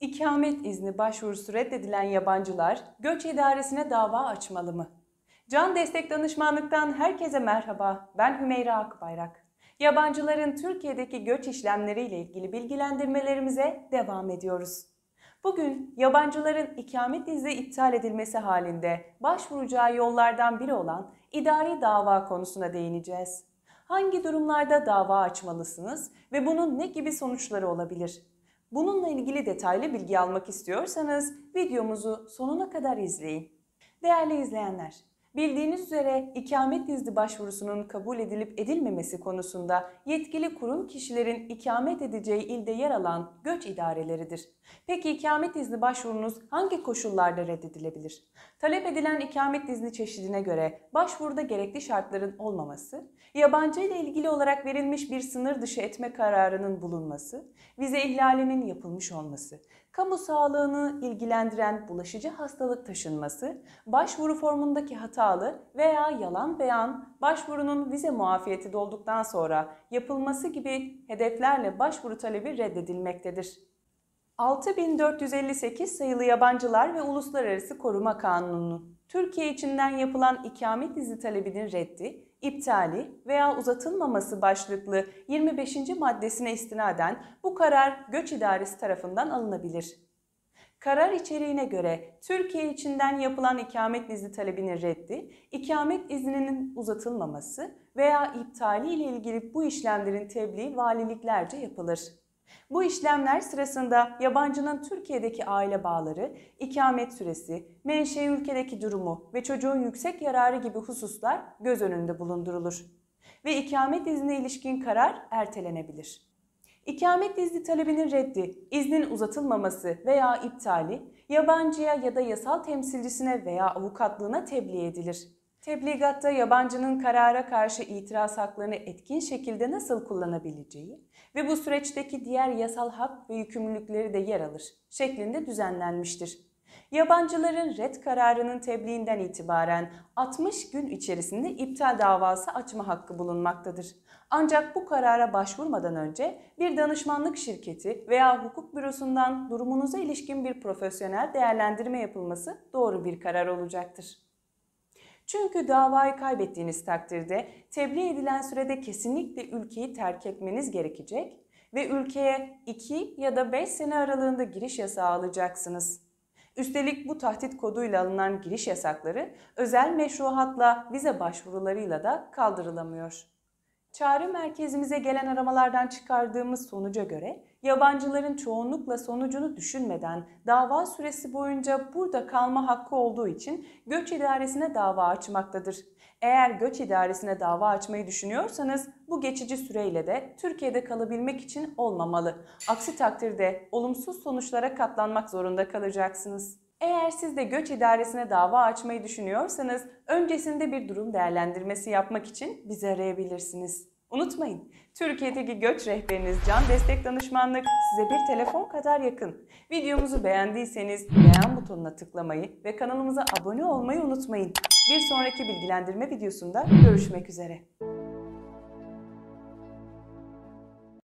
İkamet izni başvurusu reddedilen yabancılar göç idaresine dava açmalı mı? Can Destek Danışmanlık'tan herkese merhaba. Ben Hümeyra Akbayrak. Yabancıların Türkiye'deki göç işlemleriyle ilgili bilgilendirmelerimize devam ediyoruz. Bugün yabancıların ikamet izni iptal edilmesi halinde başvuracağı yollardan biri olan idari dava konusuna değineceğiz hangi durumlarda dava açmalısınız ve bunun ne gibi sonuçları olabilir? Bununla ilgili detaylı bilgi almak istiyorsanız videomuzu sonuna kadar izleyin. Değerli izleyenler, Bildiğiniz üzere ikamet izni başvurusunun kabul edilip edilmemesi konusunda yetkili kurum kişilerin ikamet edeceği ilde yer alan göç idareleridir. Peki ikamet izni başvurunuz hangi koşullarda reddedilebilir? Talep edilen ikamet izni çeşidine göre başvuruda gerekli şartların olmaması, yabancı ile ilgili olarak verilmiş bir sınır dışı etme kararının bulunması, vize ihlalinin yapılmış olması, Kamu sağlığını ilgilendiren bulaşıcı hastalık taşınması, başvuru formundaki hatalı veya yalan beyan, başvurunun vize muafiyeti dolduktan sonra yapılması gibi hedeflerle başvuru talebi reddedilmektedir. 6458 sayılı Yabancılar ve Uluslararası Koruma Kanunu Türkiye içinden yapılan ikamet izni talebinin reddi, iptali veya uzatılmaması başlıklı 25. maddesine istinaden bu karar göç idaresi tarafından alınabilir. Karar içeriğine göre Türkiye içinden yapılan ikamet izni talebinin reddi, ikamet izninin uzatılmaması veya iptali ile ilgili bu işlemlerin tebliği valiliklerce yapılır. Bu işlemler sırasında yabancının Türkiye'deki aile bağları, ikamet süresi, menşei ülkedeki durumu ve çocuğun yüksek yararı gibi hususlar göz önünde bulundurulur. Ve ikamet izni ilişkin karar ertelenebilir. İkamet izni talebinin reddi, iznin uzatılmaması veya iptali yabancıya ya da yasal temsilcisine veya avukatlığına tebliğ edilir. Tebligatta yabancının karara karşı itiraz haklarını etkin şekilde nasıl kullanabileceği ve bu süreçteki diğer yasal hak ve yükümlülükleri de yer alır şeklinde düzenlenmiştir. Yabancıların red kararının tebliğinden itibaren 60 gün içerisinde iptal davası açma hakkı bulunmaktadır. Ancak bu karara başvurmadan önce bir danışmanlık şirketi veya hukuk bürosundan durumunuza ilişkin bir profesyonel değerlendirme yapılması doğru bir karar olacaktır. Çünkü davayı kaybettiğiniz takdirde tebliğ edilen sürede kesinlikle ülkeyi terk etmeniz gerekecek ve ülkeye 2 ya da 5 sene aralığında giriş yasağı alacaksınız. Üstelik bu tahdit koduyla alınan giriş yasakları özel meşruhatla vize başvurularıyla da kaldırılamıyor. Çağrı merkezimize gelen aramalardan çıkardığımız sonuca göre yabancıların çoğunlukla sonucunu düşünmeden dava süresi boyunca burada kalma hakkı olduğu için göç idaresine dava açmaktadır. Eğer göç idaresine dava açmayı düşünüyorsanız bu geçici süreyle de Türkiye'de kalabilmek için olmamalı. Aksi takdirde olumsuz sonuçlara katlanmak zorunda kalacaksınız. Eğer siz de göç idaresine dava açmayı düşünüyorsanız öncesinde bir durum değerlendirmesi yapmak için bizi arayabilirsiniz. Unutmayın, Türkiye'deki göç rehberiniz Can Destek Danışmanlık size bir telefon kadar yakın. Videomuzu beğendiyseniz beğen butonuna tıklamayı ve kanalımıza abone olmayı unutmayın. Bir sonraki bilgilendirme videosunda görüşmek üzere.